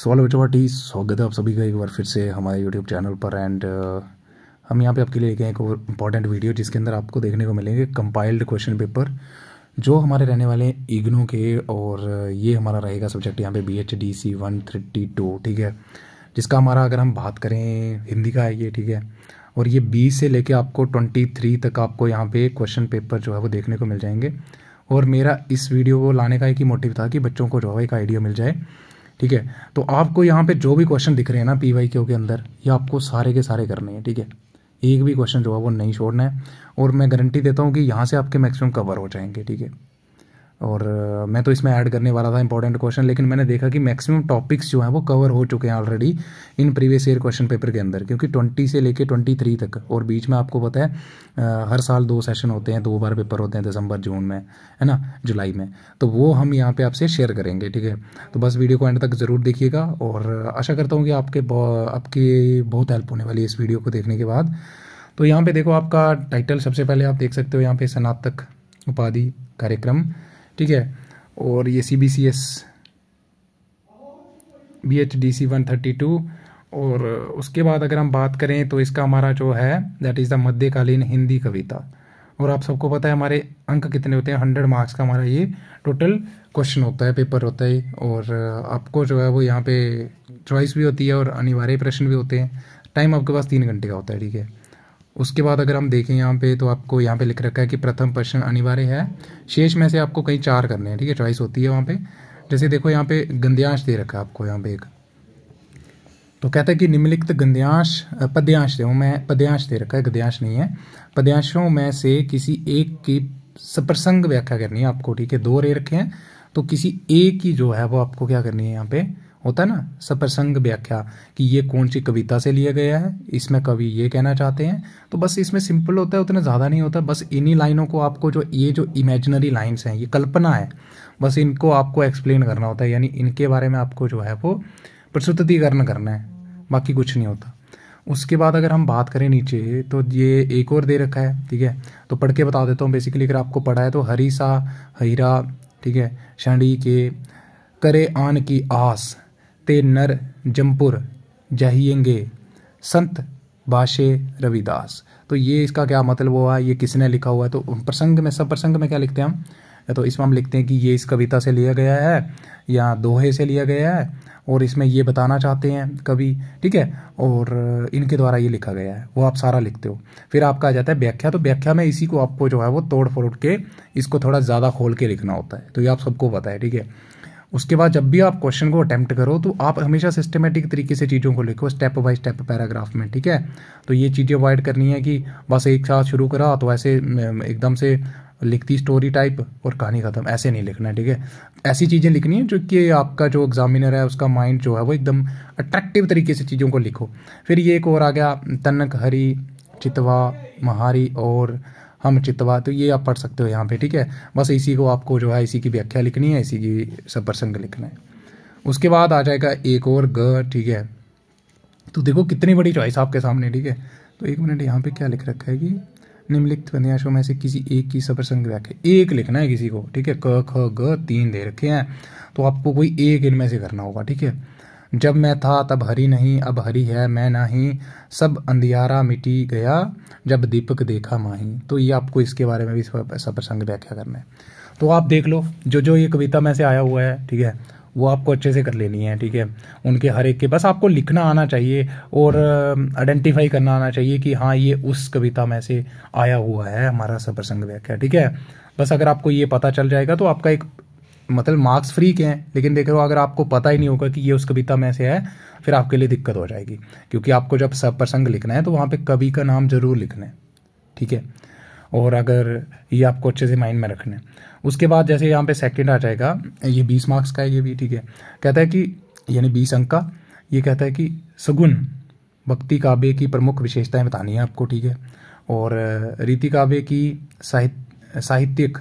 सवाल बच्चों पार्टी स्वागत है आप सभी का एक बार फिर से हमारे यूट्यूब चैनल पर एंड हम यहाँ पे आपके लिए लेके आए एक और इम्पॉर्टेंट वीडियो जिसके अंदर आपको देखने को मिलेंगे कंपाइल्ड क्वेश्चन पेपर जो हमारे रहने वाले हैं इग्नो के और ये हमारा रहेगा सब्जेक्ट यहाँ पे B H D C one thirty two ठीक है जिसका हमारा अगर हम बात करें हिंदी का है ये ठीक है और ये बीस से लेके आपको ट्वेंटी थ्री तक आपको यहाँ पे क्वेश्चन पेपर जो है वो देखने को मिल जाएंगे और मेरा इस वीडियो को लाने का एक ही मोटिव था कि बच्चों को जो है एक आइडिया मिल जाए ठीक है तो आपको यहाँ पे जो भी क्वेश्चन दिख रहे हैं ना पी वाई क्यू के अंदर ये आपको सारे के सारे करने हैं ठीक है एक भी क्वेश्चन जो है वो नहीं छोड़ना है और मैं गारंटी देता हूँ कि यहाँ से आपके मैक्सिमम कवर हो जाएंगे ठीक है और मैं तो इसमें ऐड करने वाला था इंपॉर्टेंट क्वेश्चन लेकिन मैंने देखा कि मैक्सिमम टॉपिक्स जो हैं वो कवर हो चुके हैं already in previous year question paper के अंदर क्योंकि ट्वेंटी से लेके ट्वेंटी थ्री तक और बीच में आपको पता है हर साल दो सेशन होते हैं दो बार पेपर होते हैं दिसंबर जून में है ना जुलाई में तो वो हम यहाँ पर आपसे शेयर करेंगे ठीक है तो बस वीडियो को एंड तक ज़रूर देखिएगा और आशा करता हूँ कि आपके आपकी बहुत हेल्प होने वाली है इस वीडियो को देखने के बाद तो यहाँ पर देखो आपका टाइटल सबसे पहले आप देख सकते हो यहाँ पे स्नातक उपाधि कार्यक्रम ठीक है और ये C B C S B H D C one thirty two और उसके बाद अगर हम बात करें तो इसका हमारा जो है दैट इज़ द मध्यकालीन हिंदी कविता और आप सबको पता है हमारे अंक कितने होते हैं हंड्रेड मार्क्स का हमारा ये टोटल क्वेश्चन होता है पेपर होता है और आपको जो है वो यहाँ पे चॉइस भी होती है और अनिवार्य प्रश्न भी होते हैं टाइम आपके पास तीन घंटे का होता है ठीक है उसके बाद अगर हम देखें यहाँ पे तो आपको यहाँ पे लिख रखा है कि प्रथम प्रश्न अनिवार्य है शेष में से आपको कहीं चार करने हैं ठीक है चॉइस होती है वहाँ पे जैसे देखो यहाँ पे गंध्यांश दे रखा है आपको यहाँ पे एक तो कहता है कि निम्नलिखित गंध्यांश पद्यांश दे मैं पद्यांश दे रखा है गंध्यांश नहीं है पद्यांशों में से किसी एक की सप्रसंग व्याख्या करनी है आपको ठीक है दो रे रखे हैं तो किसी एक की जो है वो आपको क्या करनी है यहाँ पे होता है ना सप्रसंग व्याख्या कि ये कौन सी कविता से लिया गया है इसमें कवि ये कहना चाहते हैं तो बस इसमें सिंपल होता है उतना ज़्यादा नहीं होता बस इन्हीं लाइनों को आपको जो ये जो इमेजनरी लाइन्स हैं ये कल्पना है बस इनको आपको एक्सप्लेन करना होता है यानी इनके बारे में आपको जो है वो प्रस्तुतिकरण करना है बाकी कुछ नहीं होता उसके बाद अगर हम बात करें नीचे तो ये एक और दे रखा है ठीक है तो पढ़ के बता देता हूँ बेसिकली अगर आपको पढ़ा है तो हरी सा हीरा ठीक है क्षणी के करे आन की आस ते नर जमपुर जाहियेंगे संत भाषे रविदास तो ये इसका क्या मतलब हुआ ये किसने लिखा हुआ है तो प्रसंग में सब प्रसंग में क्या लिखते हैं हम तो इसमें हम लिखते हैं कि ये इस कविता से लिया गया है या दोहे से लिया गया है और इसमें ये बताना चाहते हैं कवि ठीक है और इनके द्वारा ये लिखा गया है वो आप सारा लिखते हो फिर आपका आ जाता है व्याख्या तो व्याख्या में इसी को आपको जो है वो तोड़ फोड़ के इसको थोड़ा ज़्यादा खोल के लिखना होता है तो ये आप सबको पता है ठीक है उसके बाद जब भी आप क्वेश्चन को अटैम्प्ट करो तो आप हमेशा सिस्टमेटिक तरीके से चीज़ों को लिखो स्टेप बाय स्टेप पैराग्राफ में ठीक है तो ये चीज़ें अवॉइड करनी है कि बस एक साथ शुरू करा तो ऐसे एकदम से लिखती स्टोरी टाइप और कहानी ख़त्म ऐसे नहीं लिखना है ठीक है ऐसी चीज़ें लिखनी है जो कि आपका जो एग्जामिनर है उसका माइंड जो है वो एकदम अट्रैक्टिव तरीके से चीज़ों को लिखो फिर ये एक और आ गया तनक हरी चितवा महारी और हम चित्तवा तो ये आप पढ़ सकते हो यहाँ पे ठीक है बस इसी को आपको जो है इसी की व्याख्या लिखनी है इसी की सब प्रसंग लिखना है उसके बाद आ जाएगा एक और ग ठीक है तो देखो कितनी बड़ी चॉइस आपके सामने ठीक है तो एक मिनट यहाँ पे क्या लिख रखा है कि निम्नलिखित उपन्यासों में से किसी एक की सब प्रसंग व्याख्या एक लिखना है किसी को ठीक है क ख ग तीन दे रखे हैं तो आपको कोई एक इनमें से करना होगा ठीक है जब मैं था तब हरी नहीं अब हरी है मैं नहीं सब अंधियारा मिटी गया जब दीपक देखा माही तो ये आपको इसके बारे में भी ऐसा प्रसंग व्याख्या करना है तो आप देख लो जो जो ये कविता में से आया हुआ है ठीक है वो आपको अच्छे से कर लेनी है ठीक है उनके हर एक के बस आपको लिखना आना चाहिए और आइडेंटिफाई करना आना चाहिए कि हाँ ये उस कविता में से आया हुआ है हमारा सब प्रसंग व्याख्या ठीक है बस अगर आपको ये पता चल जाएगा तो आपका एक मतलब मार्क्स फ्री के हैं लेकिन देख रहे हो अगर आपको पता ही नहीं होगा कि ये उस कविता में से है फिर आपके लिए दिक्कत हो जाएगी क्योंकि आपको जब सब प्रसंग लिखना है तो वहाँ पे कवि का नाम जरूर लिखना है ठीक है और अगर ये आपको अच्छे से माइंड में रखना है उसके बाद जैसे यहाँ पे सेकंड आ जाएगा ये बीस मार्क्स का है ये भी ठीक है कहता है कि यानी बीस अंक का ये कहता है कि सगुन भक्ति काव्य की प्रमुख विशेषताएं बतानी है आपको ठीक है और रीति काव्य की साहित्य साहित्यिक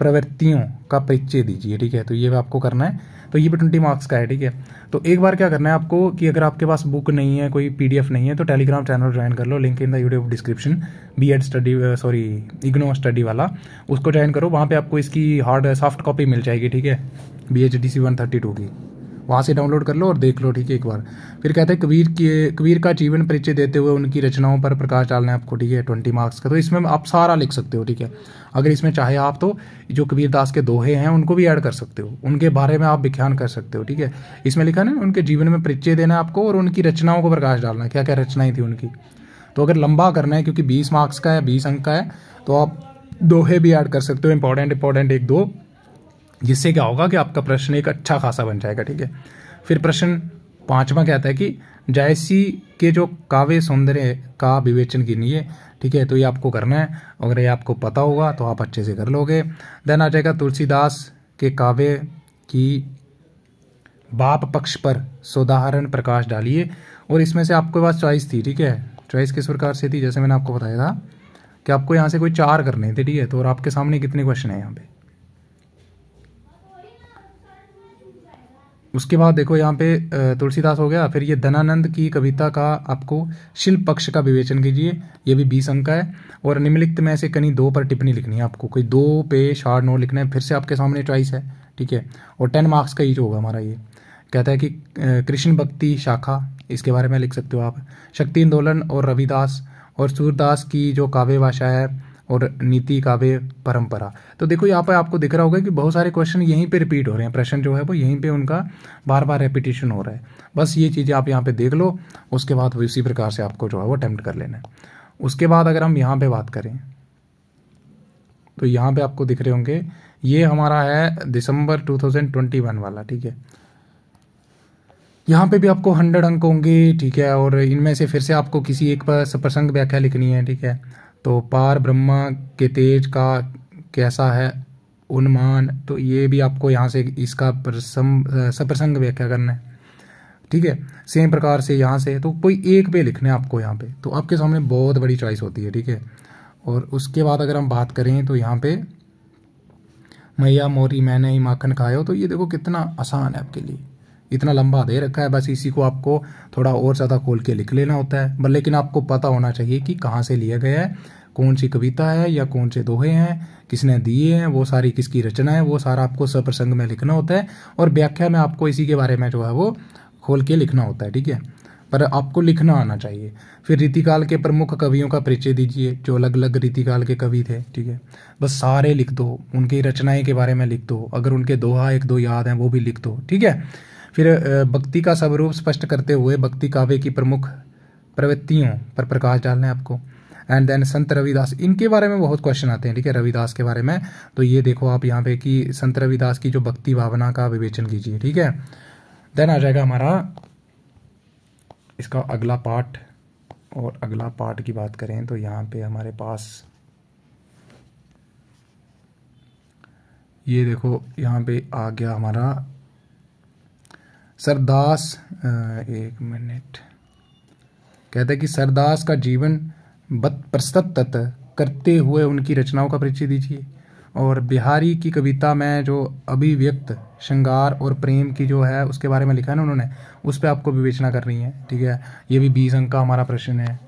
प्रवृत्तियों का परिचय दीजिए ठीक है तो ये आपको करना है तो ये भी ट्वेंटी मार्क्स का है ठीक है तो एक बार क्या करना है आपको कि अगर आपके पास बुक नहीं है कोई पीडीएफ नहीं है तो टेलीग्राम चैनल ज्वाइन कर लो link in the YouTube description B Ed study sorry IGNOU study वाला उसको ज्वाइन करो वहाँ पर आपको इसकी हार्ड सॉफ्ट कॉपी मिल जाएगी ठीक है B H D C one thirty two की वहाँ से डाउनलोड कर लो और देख लो ठीक है एक बार फिर कहते हैं कबीर के कबीर का जीवन परिचय देते हुए उनकी रचनाओं पर प्रकाश डालना है आपको ठीक है ट्वेंटी मार्क्स का तो इसमें आप सारा लिख सकते हो ठीक है अगर इसमें चाहे आप तो जो कबीरदास के दोहे हैं उनको भी ऐड कर सकते हो उनके बारे में आप विख्यान कर सकते हो ठीक है इसमें लिखा ना उनके जीवन में परिचय देना है आपको और उनकी रचनाओं को प्रकाश डालना क्या क्या रचनाएं थी उनकी तो अगर लंबा करना है क्योंकि बीस मार्क्स का है बीस अंक का है तो आप दोहे भी ऐड कर सकते हो इंपॉर्टेंट इंपॉर्टेंट एक दो जिससे क्या होगा कि आपका प्रश्न एक अच्छा खासा बन जाएगा ठीक है फिर प्रश्न पांचवा कहता है कि जायसी के जो काव्य सौंदर्य का विवेचन कीजिए ठीक है तो ये आपको करना है अगर ये आपको पता होगा तो आप अच्छे से कर लोगे देन आ जाएगा तुलसीदास के काव्य की बाप पक्ष पर सोदाहरण प्रकाश डालिए और इसमें से आपके पास चॉइस थी ठीक है चॉइस किस प्रकार से थी जैसे मैंने आपको बताया था कि आपको यहाँ से कोई चार करने थे ठीक है तो और आपके सामने कितने क्वेश्चन हैं यहाँ पे उसके बाद देखो यहाँ पे तुलसीदास हो गया फिर ये धनानंद की कविता का आपको शिल्प पक्ष का विवेचन कीजिए ये भी बीस अंक का है और निम्नलिखित में से कहीं दो पर टिप्पणी लिखनी है आपको कोई दो पे शार्ट नोट लिखना है फिर से आपके सामने चॉइस है ठीक है और टेन मार्क्स का जो होगा हमारा ये कहता है कि कृष्ण भक्ति शाखा इसके बारे में लिख सकते हो आप शक्ति आंदोलन और रविदास और सूरदास की जो काव्य भाषा है और नीति काव्य परंपरा तो देखो यहाँ पर आपको दिख रहा होगा कि बहुत सारे क्वेश्चन यहीं पे रिपीट हो रहे हैं प्रश्न जो है वो यहीं पे उनका बार बार रेपिटेशन हो रहा है बस ये चीज़ें आप यहाँ पे देख लो उसके बाद इसी प्रकार से आपको जो है वो अटैम्प्ट कर लेना है उसके बाद अगर हम यहाँ पर बात करें तो यहाँ पर आपको दिख रहे होंगे ये हमारा है दिसंबर टू वाला ठीक है यहाँ पे भी आपको हंड्रेड अंक होंगे ठीक है और इनमें से फिर से आपको किसी एक पर प्रसंग व्याख्या लिखनी है ठीक है तो पार ब्रह्मा के तेज का कैसा है उन्मान तो ये भी आपको यहाँ से इसका सप्रसंग व्याख्या करना है ठीक है सेम प्रकार से यहाँ से तो कोई एक पे लिखना है आपको यहाँ पे तो आपके सामने बहुत बड़ी चॉइस होती है ठीक है और उसके बाद अगर हम बात करें तो यहाँ पे मैया मोरी मैंने ही माखन खाया हो तो ये देखो कितना आसान है आपके लिए इतना लंबा दे रखा है बस इसी को आपको थोड़ा और ज़्यादा खोल के लिख लेना होता है लेकिन आपको पता होना चाहिए कि कहाँ से लिया गया है कौन सी कविता है या कौन से दोहे हैं किसने दिए हैं वो सारी किसकी रचना है वो सारा आपको सप्रसंग में लिखना होता है और व्याख्या में आपको इसी के बारे में जो है वो खोल के लिखना होता है ठीक है पर आपको लिखना आना चाहिए फिर रीतिकाल के प्रमुख कवियों का परिचय दीजिए जो अलग अलग रीतिकाल के कवि थे ठीक है बस सारे लिख दो उनकी रचनाएं के बारे में लिख दो अगर उनके दोहा एक दो याद हैं वो भी लिख दो ठीक है फिर भक्ति का स्वरूप स्पष्ट करते हुए भक्ति काव्य की प्रमुख प्रवृत्तियों पर प्रकाश डालने आपको एंड देन संत रविदास इनके बारे में बहुत क्वेश्चन आते हैं ठीक है रविदास के बारे में तो ये देखो आप यहाँ पे कि संत रविदास की जो भक्ति भावना का विवेचन कीजिए ठीक है देन आ जाएगा हमारा इसका अगला पार्ट और अगला पार्ट की बात करें तो यहाँ पे हमारे पास ये देखो यहाँ पे आ गया हमारा सरदास एक मिनट कहते हैं कि सरदास का जीवन प्रस्तुत करते हुए उनकी रचनाओं का परिचय दीजिए और बिहारी की कविता में जो अभिव्यक्त श्रृंगार और प्रेम की जो है उसके बारे में लिखा है ना उन्होंने उस पर आपको विवेचना करनी है ठीक है ये भी बीस अंक का हमारा प्रश्न है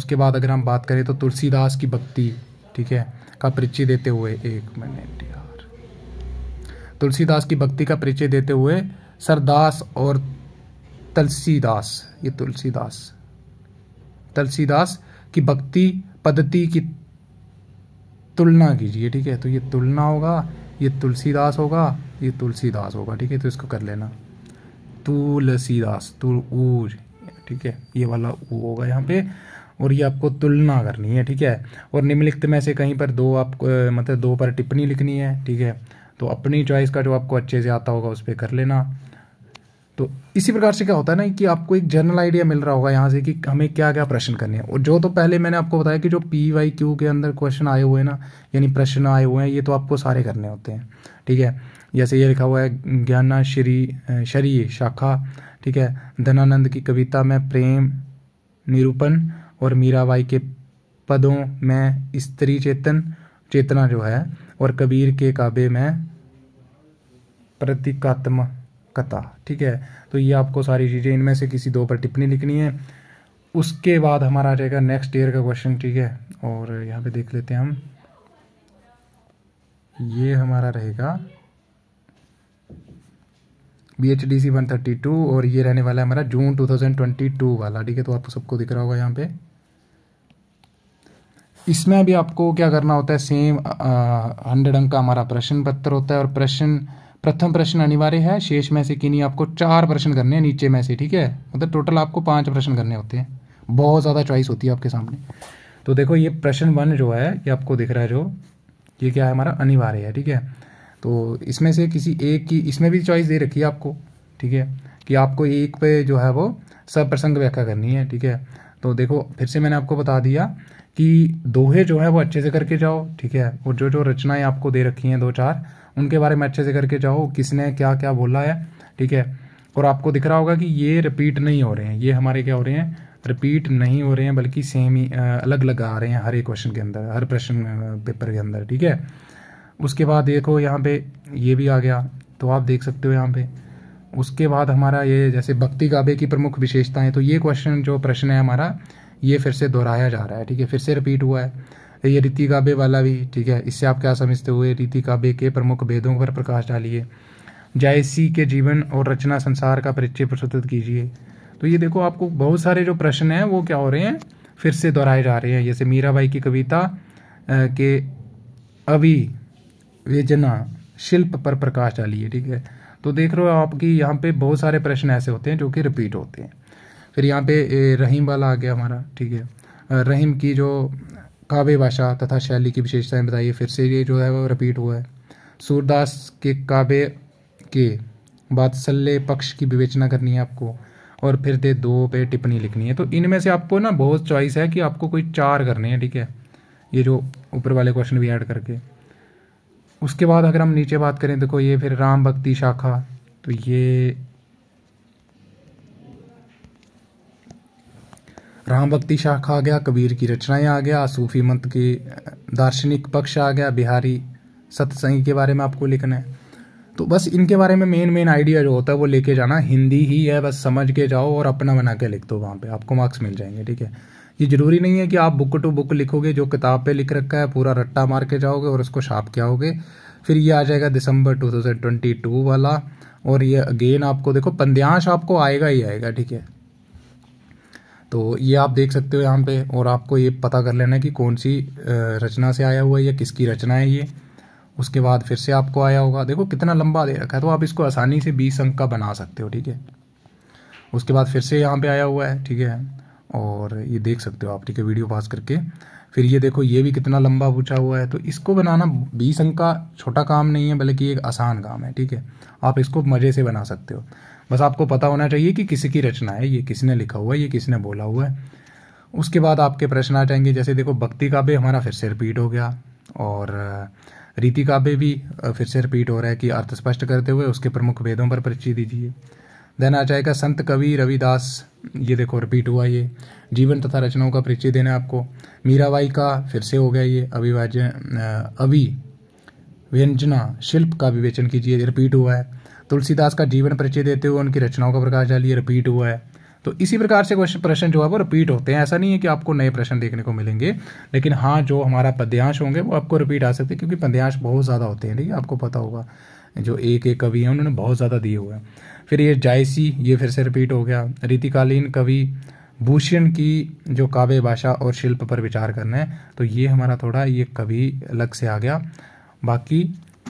उसके बाद अगर हम बात करें तो तुलसीदास की भक्ति ठीक है का परिचय देते हुए एक मिनट यार तुलसीदास की भक्ति का परिचय देते हुए सरदास और तुलसीदास ये तुलसीदास तुलसीदास की भक्ति पद्धति की तुलना कीजिए ठीक है तो ये तुलना होगा ये तुलसीदास होगा ये तुलसीदास होगा ठीक है तो इसको कर लेना तुलसीदास तुल ऊज ठीक है ये वाला ऊ होगा यहाँ पे और ये आपको तुलना करनी है ठीक है और निम्नलिखित में से कहीं पर दो आपको मतलब दो पर टिप्पणी लिखनी है ठीक है तो अपनी चॉइस का जो आपको अच्छे से आता होगा उस पर कर लेना तो इसी प्रकार से क्या होता है ना कि आपको एक जनरल आइडिया मिल रहा होगा यहाँ से कि हमें क्या क्या प्रश्न करने हैं और जो तो पहले मैंने आपको बताया कि जो पी वाई क्यू के अंदर क्वेश्चन आए हुए हैं ना यानी प्रश्न आए हुए हैं ये तो आपको सारे करने होते हैं ठीक है जैसे ये लिखा हुआ है ज्ञाना श्री शरी शाखा ठीक है धनानंद की कविता में प्रेम निरूपण और मीराबाई के पदों में स्त्री चेतन चेतना जो है और कबीर के काबे में प्रतीकात्मक कता ठीक है तो ये आपको सारी चीज़ें इनमें से किसी दो पर टिप्पणी लिखनी है उसके बाद हमारा आ जाएगा नेक्स्ट ईयर का क्वेश्चन ठीक है और यहाँ पे देख लेते हैं हम ये हमारा रहेगा B H D C one thirty two और ये रहने वाला है हमारा June two thousand twenty two वाला ठीक है तो आपको सबको दिख रहा होगा यहाँ पे इसमें भी आपको क्या करना होता है सेम हंड्रेड अंक का हमारा प्रश्न पत्र होता है और प्रश्न प्रथम प्रश्न अनिवार्य है शेष में से किन्हीं आपको चार प्रश्न करने हैं नीचे में से ठीक है मतलब टोटल आपको पांच प्रश्न करने होते हैं बहुत ज़्यादा चॉइस होती है आपके सामने तो देखो ये प्रश्न वन जो है ये आपको दिख रहा है जो ये क्या है हमारा अनिवार्य है ठीक है तो इसमें से किसी एक की इसमें भी चॉइस दे रखी है आपको ठीक है कि आपको एक पे जो है वो सब प्रसंग व्याख्या करनी है ठीक है तो देखो फिर से मैंने आपको बता दिया कि दोहे जो है वो अच्छे से करके जाओ ठीक है और जो जो रचनाएं आपको दे रखी हैं दो चार उनके बारे में अच्छे से करके जाओ किसने क्या क्या बोला है ठीक है और आपको दिख रहा होगा कि ये रिपीट नहीं हो रहे हैं ये हमारे क्या हो रहे हैं रिपीट नहीं हो रहे हैं बल्कि सेम ही अलग अलग आ रहे हैं हर एक क्वेश्चन के अंदर हर प्रश्न पेपर के अंदर ठीक है उसके बाद देखो यहाँ पे ये भी आ गया तो आप देख सकते हो यहाँ पे उसके बाद हमारा ये जैसे भक्ति गाबे की प्रमुख विशेषताएं तो ये क्वेश्चन जो प्रश्न है हमारा ये फिर से दोहराया जा रहा है ठीक है फिर से रिपीट हुआ है ये रीति काबे वाला भी ठीक है इससे आप क्या समझते हुए रीति काबे के प्रमुख भेदों पर प्रकाश डालिए जायसी के जीवन और रचना संसार का परिचय प्रस्तुत कीजिए तो ये देखो आपको बहुत सारे जो प्रश्न हैं वो क्या हो रहे हैं फिर से दोहराए जा रहे हैं जैसे मीराबाई की कविता के अभी वेजना शिल्प पर प्रकाश डालिए ठीक है तो देख रहे हो आपकी यहाँ पे बहुत सारे प्रश्न ऐसे होते हैं जो कि रिपीट होते हैं फिर यहाँ पे रहीम वाला आ गया हमारा ठीक है रहीम की जो काव्य भाषा तथा शैली की विशेषताएं बताइए फिर से ये जो है वो रिपीट हुआ है सूरदास के काव्य के वात्सल्य पक्ष की विवेचना करनी है आपको और फिर दे दो पे टिप्पणी लिखनी है तो इनमें से आपको ना बहुत चॉइस है कि आपको कोई चार करने हैं ठीक है ये जो ऊपर वाले क्वेश्चन भी ऐड करके उसके बाद अगर हम नीचे बात करें देखो ये फिर राम भक्ति शाखा तो ये राम भक्ति शाखा आ गया कबीर की रचनाएं आ गया सूफी मंत के दार्शनिक पक्ष आ गया बिहारी सत्संग के बारे में आपको लिखना है तो बस इनके बारे में मेन मेन आइडिया जो होता है वो लेके जाना हिंदी ही है बस समझ के जाओ और अपना बना के लिख दो वहाँ पे आपको मार्क्स मिल जाएंगे ठीक है ये ज़रूरी नहीं है कि आप बुक टू बुक लिखोगे जो किताब पे लिख रखा है पूरा रट्टा मार के जाओगे और उसको छाप के आओगे फिर ये आ जाएगा दिसंबर टू वाला और ये अगेन आपको देखो पंद्यांश आपको आएगा ही आएगा ठीक है तो ये आप देख सकते हो यहाँ पे और आपको ये पता कर लेना है कि कौन सी रचना से आया हुआ है या किसकी रचना है ये उसके बाद फिर से आपको आया होगा देखो कितना लंबा दे रखा है तो आप इसको आसानी से बीस अंक का बना सकते हो ठीक है उसके बाद फिर से यहाँ पे आया हुआ है ठीक है और ये देख सकते हो आप ठीक है वीडियो पास करके फिर ये देखो ये भी कितना लंबा पूछा हुआ है तो इसको बनाना बीस अंक का छोटा काम नहीं है बल्कि एक आसान काम है ठीक है आप इसको मज़े से बना सकते हो बस आपको पता होना चाहिए कि किसी की रचना है ये किसने लिखा हुआ है ये किसने बोला हुआ है उसके बाद आपके प्रश्न आ जाएंगे जैसे देखो भक्ति काव्य हमारा फिर से रिपीट हो गया और रीति काव्य भी फिर से रिपीट हो रहा है कि अर्थ स्पष्ट करते हुए उसके प्रमुख वेदों पर परिचय दीजिए देन आ जाएगा संत कवि रविदास ये देखो रिपीट हुआ ये जीवन तथा रचनाओं का परिचय देना है आपको मीराबाई का फिर से हो गया ये अविभाजन अवि व्यंजना शिल्प का विवेचन कीजिए रिपीट हुआ है तुलसीदास का जीवन परिचय देते हुए उनकी रचनाओं का प्रकाश डालिए रिपीट हुआ है तो इसी प्रकार से क्वेश्चन प्रश्न जो है वो रिपीट होते हैं ऐसा नहीं है कि आपको नए प्रश्न देखने को मिलेंगे लेकिन हाँ जो हमारा पद्यांश होंगे वो आपको रिपीट आ सकते हैं क्योंकि पद्यांश बहुत ज़्यादा होते हैं ठीक है आपको पता होगा जो एक एक कवि हैं उन्होंने बहुत ज़्यादा दिए हुए हैं फिर ये जायसी ये फिर से रिपीट हो गया रीतिकालीन कवि भूषण की जो काव्य भाषा और शिल्प पर विचार करना है तो ये हमारा थोड़ा ये कवि अलग से आ गया बाकी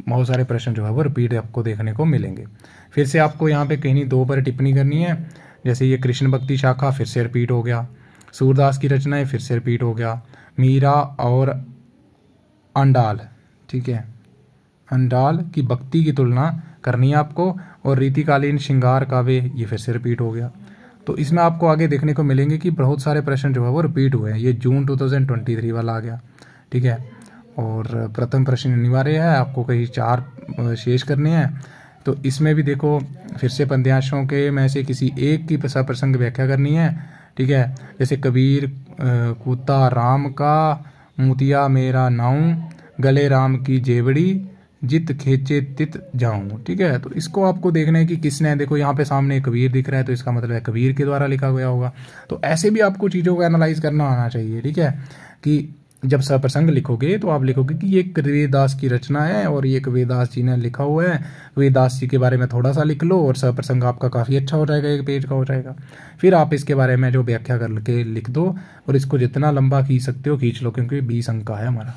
बहुत सारे प्रश्न जो है वो रिपीट आपको देखने को मिलेंगे फिर से आपको यहाँ पे कहीं दो पर टिप्पणी करनी है जैसे ये कृष्ण भक्ति शाखा फिर से रिपीट हो गया सूरदास की रचनाएं फिर से रिपीट हो गया मीरा और अंडाल ठीक है अंडाल की भक्ति की तुलना करनी है आपको और रीतिकालीन श्रृंगार काव्य ये फिर से रिपीट हो गया तो इसमें आपको आगे देखने को मिलेंगे कि बहुत सारे प्रश्न जो है वो रिपीट हुए हैं ये जून 2023 वाला आ गया ठीक है और प्रथम प्रश्न अनिवार्य है आपको कहीं चार शेष करने हैं तो इसमें भी देखो फिर से पंद्याशों के में से किसी एक की सह प्रसंग व्याख्या करनी है ठीक है जैसे कबीर कुत्ता राम का मुतिया मेरा नाऊ गले राम की जेवड़ी जित खेचे तित जाऊं ठीक है तो इसको आपको देखना है कि किसने देखो यहाँ पे सामने कबीर दिख रहा है तो इसका मतलब है कबीर के द्वारा लिखा गया होगा तो ऐसे भी आपको चीज़ों को एनालाइज करना आना चाहिए ठीक है कि जब सप्रसंग लिखोगे तो आप लिखोगे कि ये कबीरदास की रचना है और ये कबीरदास जी ने लिखा हुआ है कबीरदास जी के बारे में थोड़ा सा लिख लो और सप्रसंग आपका काफ़ी अच्छा हो जाएगा एक पेज का हो जाएगा फिर आप इसके बारे में जो व्याख्या करके लिख दो और इसको जितना लंबा खींच सकते हो खींच लो क्योंकि बीस अंक का है हमारा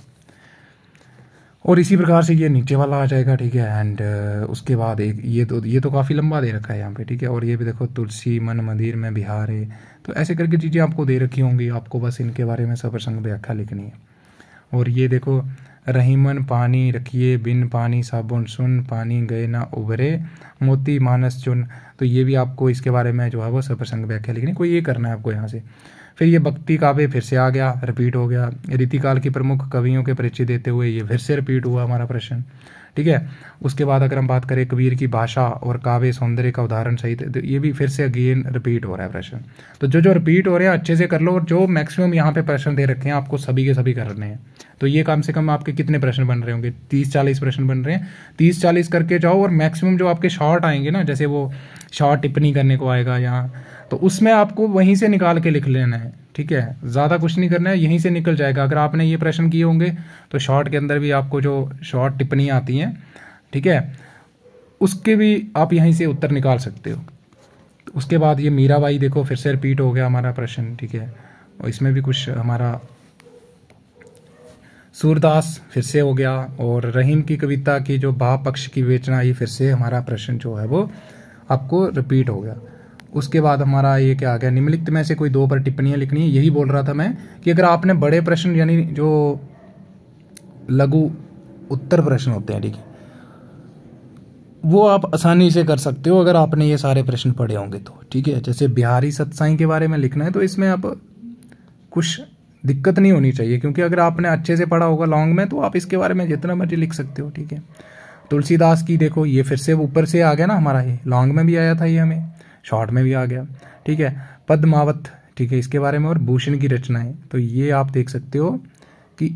और इसी प्रकार से ये नीचे वाला आ जाएगा ठीक है एंड uh, उसके बाद एक ये तो ये तो काफ़ी लंबा दे रखा है यहाँ पे ठीक है और ये भी देखो तुलसी मन मंदिर में बिहार है तो ऐसे करके चीज़ें आपको दे रखी होंगी आपको बस इनके बारे में प्रसंग व्याख्या लिखनी है और ये देखो रहीमन पानी रखिए बिन पानी साबुन सुन पानी गए ना उभरे मोती मानस चुन तो ये भी आपको इसके बारे में जो है वो प्रसंग व्याख्या लिखनी कोई ये करना है आपको यहाँ से फिर ये भक्ति काव्य फिर से आ गया रिपीट हो गया रीतिकाल की प्रमुख कवियों के परिचय देते हुए ये फिर से रिपीट हुआ हमारा प्रश्न ठीक है उसके बाद अगर हम बात करें कबीर की भाषा और काव्य सौंदर्य का उदाहरण सहित तो ये भी फिर से अगेन रिपीट हो रहा है प्रश्न तो जो जो रिपीट हो रहे हैं अच्छे से कर लो और जो मैक्सिमम यहाँ पे प्रश्न दे रखे हैं आपको सभी के सभी करने हैं तो ये कम से कम आपके कितने प्रश्न बन रहे होंगे तीस चालीस प्रश्न बन रहे हैं तीस चालीस करके जाओ और मैक्सिमम जो आपके शॉर्ट आएंगे ना जैसे वो शॉर्ट टिप्पणी करने को आएगा यहाँ तो उसमें आपको वहीं से निकाल के लिख लेना है ठीक है ज़्यादा कुछ नहीं करना है यहीं से निकल जाएगा अगर आपने ये प्रश्न किए होंगे तो शॉर्ट के अंदर भी आपको जो शॉर्ट टिप्पणियाँ आती हैं ठीक है उसके भी आप यहीं से उत्तर निकाल सकते हो उसके बाद ये मीराबाई देखो फिर से रिपीट हो गया हमारा प्रश्न ठीक है और इसमें भी कुछ हमारा सूरदास फिर से हो गया और रहीम की कविता की जो भाव पक्ष की विवेचना ये फिर से हमारा प्रश्न जो है वो आपको रिपीट हो गया उसके बाद हमारा ये क्या आ गया निम्नलिखित में से कोई दो पर टिप्पणियाँ लिखनी है यही बोल रहा था मैं कि अगर आपने बड़े प्रश्न यानी जो लघु उत्तर प्रश्न होते हैं ठीक है वो आप आसानी से कर सकते हो अगर आपने ये सारे प्रश्न पढ़े होंगे तो ठीक है जैसे बिहारी सत्साई के बारे में लिखना है तो इसमें आप कुछ दिक्कत नहीं होनी चाहिए क्योंकि अगर आपने अच्छे से पढ़ा होगा लॉन्ग में तो आप इसके बारे में जितना मर्जी लिख सकते हो ठीक है तुलसीदास की देखो ये फिर से ऊपर से आ गया ना हमारा ये लॉन्ग में भी आया था ये हमें शॉर्ट में भी आ गया ठीक है पद्मावत ठीक है इसके बारे में और भूषण की रचनाएं तो ये आप देख सकते हो कि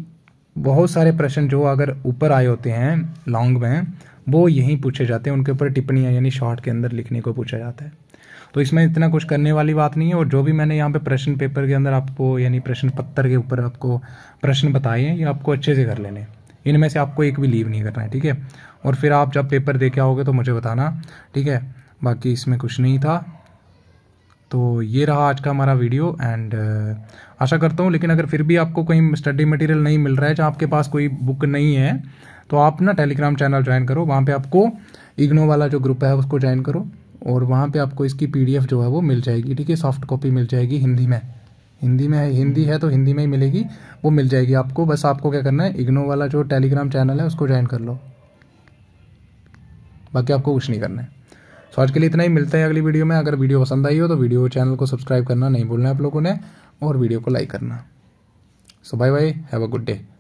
बहुत सारे प्रश्न जो अगर ऊपर आए होते हैं लॉन्ग में वो यहीं पूछे जाते हैं उनके ऊपर टिप्पणियाँ यानी शॉर्ट के अंदर लिखने को पूछा जाता है तो इसमें इतना कुछ करने वाली बात नहीं है और जो भी मैंने यहाँ पे प्रश्न पेपर के अंदर आपको यानी प्रश्न पत्थर के ऊपर आपको प्रश्न बताए हैं ये आपको अच्छे से कर लेने इनमें से आपको एक भी लीव नहीं करना है ठीक है और फिर आप जब पेपर दे के आओगे तो मुझे बताना ठीक है बाकी इसमें कुछ नहीं था तो ये रहा आज का हमारा वीडियो एंड uh, आशा करता हूँ लेकिन अगर फिर भी आपको कहीं स्टडी मटेरियल नहीं मिल रहा है जहाँ आपके पास कोई बुक नहीं है तो आप ना टेलीग्राम चैनल ज्वाइन करो वहाँ पे आपको इग्नो वाला जो ग्रुप है उसको ज्वाइन करो और वहाँ पे आपको इसकी पीडीएफ जो है वो मिल जाएगी ठीक है सॉफ्ट कॉपी मिल जाएगी हिंदी में हिंदी में हिंदी है तो हिंदी में ही मिलेगी वो मिल जाएगी आपको बस आपको क्या करना है इग्नो वाला जो टेलीग्राम चैनल है उसको ज्वाइन कर लो बाकी आपको कुछ नहीं करना है सो आज के लिए इतना ही मिलता है अगली वीडियो में अगर वीडियो पसंद आई हो तो वीडियो चैनल को सब्सक्राइब करना नहीं भूलना आप लोगों ने और वीडियो को लाइक करना so bye bye have a good day